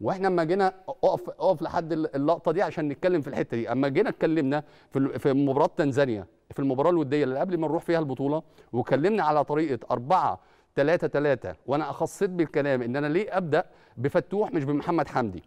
واحنا اما جينا اقف اقف لحد اللقطه دي عشان نتكلم في الحته دي اما جينا اتكلمنا في في مباراه تنزانيا في المباراه الوديه اللي قبل ما نروح فيها البطوله وكلمنا على طريقه 4 3 3 وانا اخصيت بالكلام ان انا ليه ابدا بفتوح مش بمحمد حمدي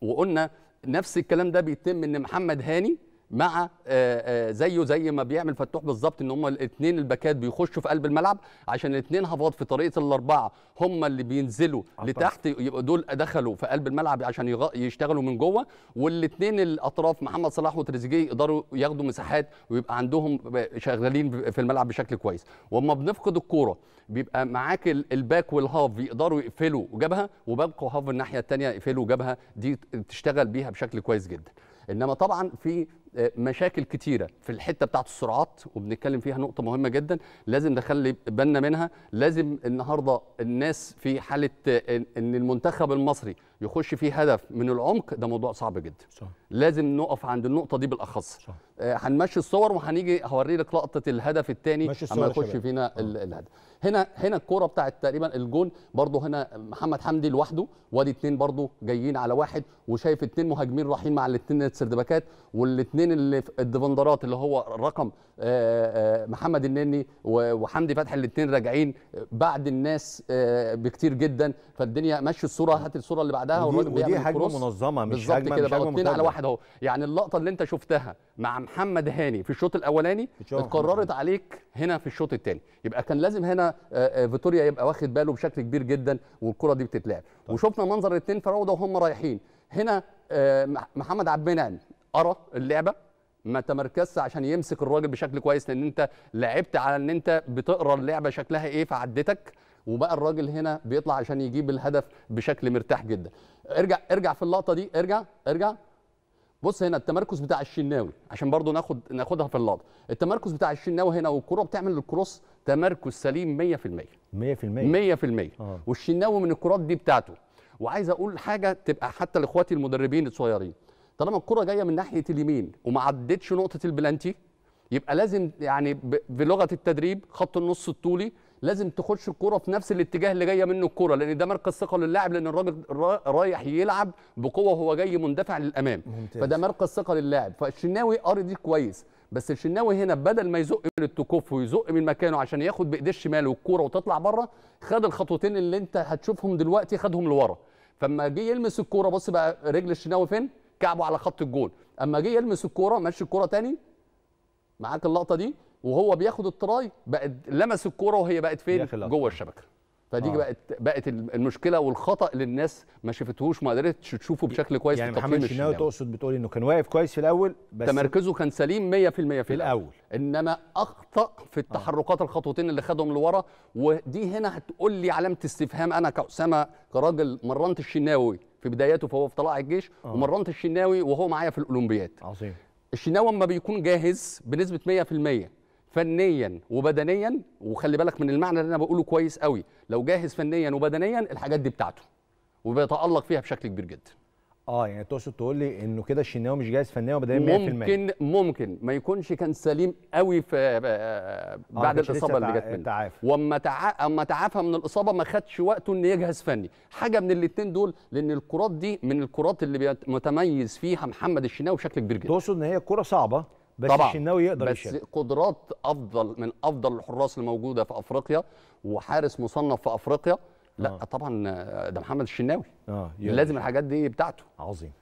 وقلنا نفس الكلام ده بيتم ان محمد هاني مع آه، آه، زيه زي ما بيعمل فتوح بالظبط ان هم الاثنين الباكات بيخشوا في قلب الملعب عشان الاثنين هافات في طريقه الاربعه هم اللي بينزلوا أطلع. لتحت يبقوا دول دخلوا في قلب الملعب عشان يشتغلوا من جوه والاثنين الاطراف محمد صلاح وتريزيجيه يقدروا ياخدوا مساحات ويبقى عندهم شغالين في الملعب بشكل كويس واما بنفقد الكوره بيبقى معاك الباك والهاف يقدروا يقفلوا جبهه وباك وهاف الناحيه الثانيه يقفلوا جبهه دي تشتغل بيها بشكل كويس جدا انما طبعا في آه، مشاكل كتيره في الحته بتاعت السرعات وبنتكلم فيها نقطه مهمه جدا لازم نخلي بالنا منها لازم النهارده الناس في حاله آه، ان المنتخب المصري يخش فيه هدف من العمق ده موضوع صعب جدا صح. لازم نقف عند النقطه دي بالاخص آه، هنمشي الصور وهنيجي هوري لك لقطه الهدف الثاني اما يخش فينا الهدف هنا هنا الكوره بتاعت تقريبا الجون برده هنا محمد حمدي لوحده وادي اتنين برده جايين على واحد وشايف اتنين مهاجمين رايحين مع الاتنين باكات والاثنين الاثنين اللي الديفندرات اللي هو رقم آه، آه، محمد النني وحمدي فتحي الاثنين راجعين بعد الناس آه، بكتير جدا فالدنيا ماشي الصوره هات الصوره اللي بعدها والراجل بيعمل ودي هجمه منظمه مش هجمه كده بقى اثنين على واحد اهو يعني اللقطه اللي انت شفتها مع محمد هاني في الشوط الاولاني اتكررت عليك هنا في الشوط الثاني يبقى كان لازم هنا فيتوريا يبقى واخد باله بشكل كبير جدا والكره دي بتتلعب طيب. وشفنا منظر الاثنين فراوده وهم رايحين هنا محمد عبد المنعم قرا اللعبه ما تمركزش عشان يمسك الراجل بشكل كويس لان انت لعبت على ان انت بتقرا اللعبه شكلها ايه فعدتك وبقى الراجل هنا بيطلع عشان يجيب الهدف بشكل مرتاح جدا ارجع ارجع في اللقطه دي ارجع ارجع بص هنا التمركز بتاع الشناوي عشان برضو ناخد ناخدها في اللقطه التمركز بتاع الشناوي هنا والكره بتعمل الكروس تمركز سليم 100% 100% 100% آه. والشناوي من الكرات دي بتاعته وعايز اقول حاجه تبقى حتى لاخواتي المدربين الصغيرين طالما الكره جايه من ناحيه اليمين وما عدتش نقطه البلانتي يبقى لازم يعني بلغه التدريب خط النص الطولي لازم تخش الكره في نفس الاتجاه اللي جايه منه الكره لان ده مركز ثقه للاعب لان الراجل رايح يلعب بقوه وهو جاي مندفع للامام ممتاز. فده مركز ثقه للاعب فالشناوي قاري دي كويس بس الشناوي هنا بدل ما يزق من التكوف ويزق من مكانه عشان ياخد بايديه الشمال والكوره وتطلع بره خد الخطوتين اللي انت هتشوفهم دلوقتي خدهم لورا فما جه يلمس الكوره بص بقى رجل الشناوي فين كعبه على خط الجول اما جه يلمس الكوره ماشي الكوره تاني معاك اللقطه دي وهو بياخد التراي بقت لمس الكوره وهي بقت فين جوه الشبكه فدي آه. بقت بقت المشكله والخطا اللي الناس ما شفتهوش ما قدرتش تشوفه بشكل كويس يعني محمد الشناوي تقصد بتقول انه كان واقف كويس في الاول بس تمركزه كان سليم 100% في, في الاول, الأول. انما اخطا في التحركات آه. الخطوتين اللي خدهم لورا ودي هنا هتقول لي علامه استفهام انا كاسامه كراجل مرنت الشناوي في بداياته فهو في طلائع الجيش أوه. ومرنت الشناوي وهو معايا في الاولمبياد عظيم الشناوي اما بيكون جاهز بنسبه 100% فنيا وبدنيا وخلي بالك من المعنى اللي انا بقوله كويس قوي لو جاهز فنيا وبدنيا الحاجات دي بتاعته وبيتالق فيها بشكل كبير جدا اه يعني تقصد تقول لي انه كده الشناوي مش جاهز فنيا وبدنيا 100% ممكن ممكن ما يكونش كان سليم قوي في آه، بعد آه الاصابه اللي جت منه تعافى واما تع... اما تعافى من الاصابه ما خدش وقته انه يجهز فني حاجه من الاثنين دول لان الكرات دي من الكرات اللي متميز فيها محمد الشناوي بشكل كبير جدا تقصد ان هي كره صعبه بس طبعا الشناوي يقدر بس يشارك. قدرات افضل من افضل الحراس الموجوده في افريقيا وحارس مصنف في افريقيا لا آه. طبعا آه، ده محمد الشناوي آه. لازم الحاجات دي بتاعته عظيم